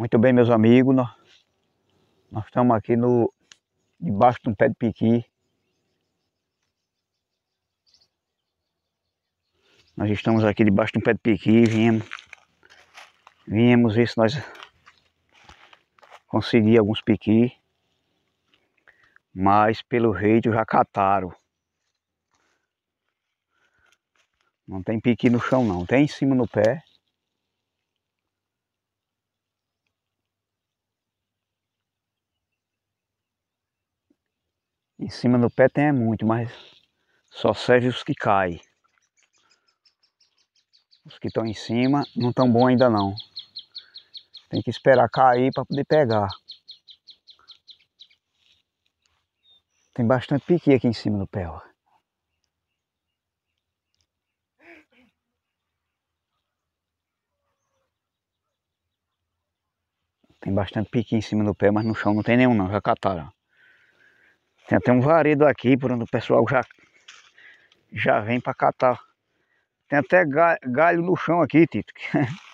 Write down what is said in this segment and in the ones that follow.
Muito bem, meus amigos, nós, nós estamos aqui no debaixo de um pé de piqui. Nós estamos aqui debaixo de um pé de piqui, viemos, viemos ver se nós conseguimos alguns piqui, mas pelo jeito já cataram. Não tem piqui no chão não, tem em cima no pé, Em cima do pé tem é muito, mas só serve os que caem. Os que estão em cima não estão bons ainda não. Tem que esperar cair para poder pegar. Tem bastante piqui aqui em cima do pé, ó. Tem bastante piqui em cima do pé, mas no chão não tem nenhum não, já cataram. Tem até um varido aqui por onde o pessoal já, já vem para catar. Tem até galho no chão aqui, Tito.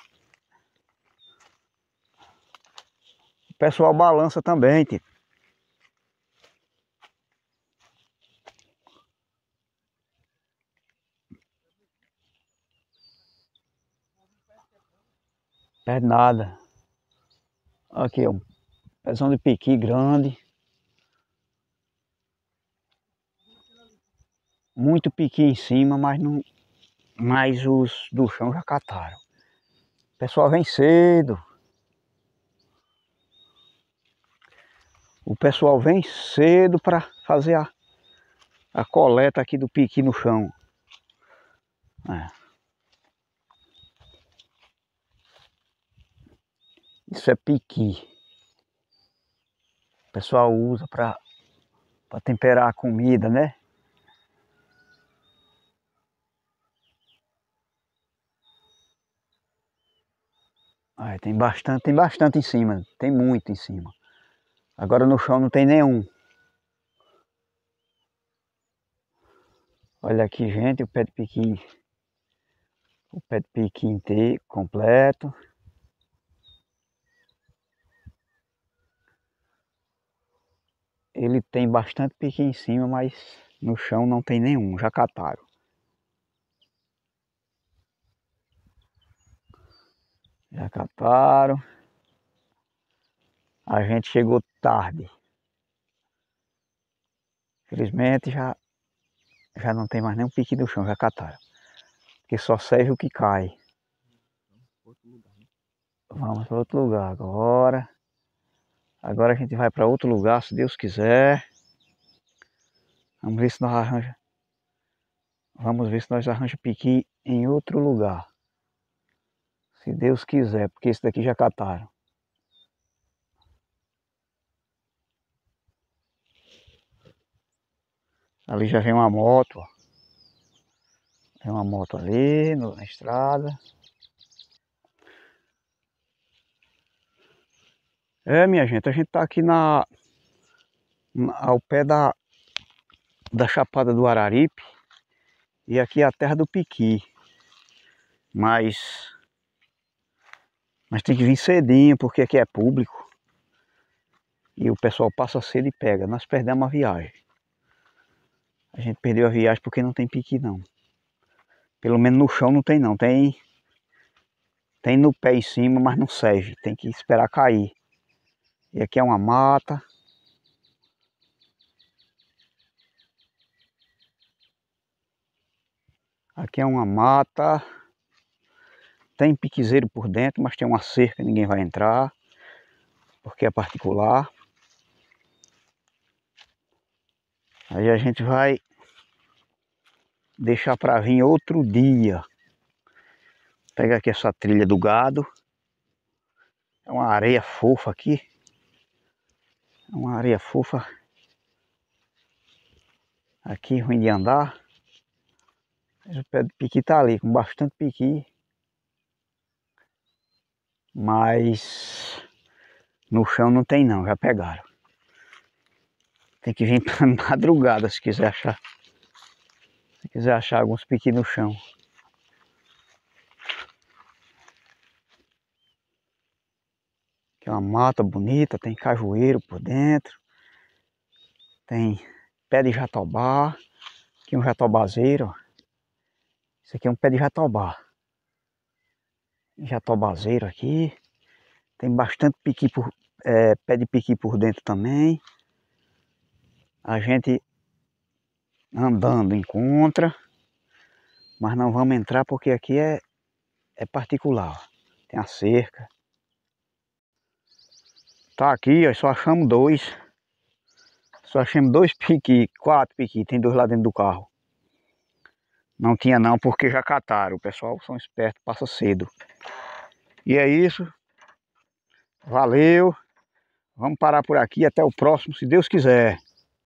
O pessoal balança também, Tito. Perde nada. Aqui, ó. Pezão de piqui grande. muito piqui em cima, mas não, mas os do chão já cataram. O pessoal vem cedo. O pessoal vem cedo para fazer a, a coleta aqui do piqui no chão. É. Isso é piqui. O pessoal usa para temperar a comida, né? tem bastante, tem bastante em cima, tem muito em cima. Agora no chão não tem nenhum. Olha aqui, gente, o pé de piqui. O pé de piqui inteiro, completo. Ele tem bastante piqui em cima, mas no chão não tem nenhum, já cataram. Já caparam. A gente chegou tarde. Felizmente já, já não tem mais nenhum pique no chão, já cataram. Porque só serve o que cai. Vamos para outro lugar agora. Agora a gente vai para outro lugar, se Deus quiser. Vamos ver se nós arranja. Vamos ver se nós arranja piqui em outro lugar. Se Deus quiser, porque esse daqui já cataram. Ali já vem uma moto, ó. Tem uma moto ali na estrada. É, minha gente, a gente tá aqui na, na, ao pé da da Chapada do Araripe e aqui é a terra do Piqui. Mas mas tem que vir cedinho, porque aqui é público. E o pessoal passa cedo e pega. Nós perdemos a viagem. A gente perdeu a viagem porque não tem pique não. Pelo menos no chão não tem não. Tem, tem no pé em cima, mas não serve. Tem que esperar cair. E aqui é uma mata. Aqui é uma mata. Tem piquezeiro por dentro, mas tem uma cerca, ninguém vai entrar, porque é particular. Aí a gente vai deixar para vir outro dia. Pega aqui essa trilha do gado. É uma areia fofa aqui. É uma areia fofa. Aqui ruim de andar. Mas o pé de piqui tá ali, com bastante piqui mas no chão não tem não, já pegaram. Tem que vir para madrugada se quiser achar. Se quiser achar alguns piqui no chão. Aqui é uma mata bonita, tem cajueiro por dentro. Tem pé de jatobá. Aqui é um jatobazeiro. Isso aqui é um pé de jatobá jatobazeiro aqui. Tem bastante piqui por, é, pé de piqui por dentro também. A gente andando encontra, mas não vamos entrar porque aqui é, é particular. Tem a cerca. Tá aqui, ó, só achamos dois. Só achamos dois piqui, quatro piqui, tem dois lá dentro do carro. Não tinha não, porque já cataram. O pessoal são espertos, passa cedo. E é isso. Valeu. Vamos parar por aqui. Até o próximo, se Deus quiser.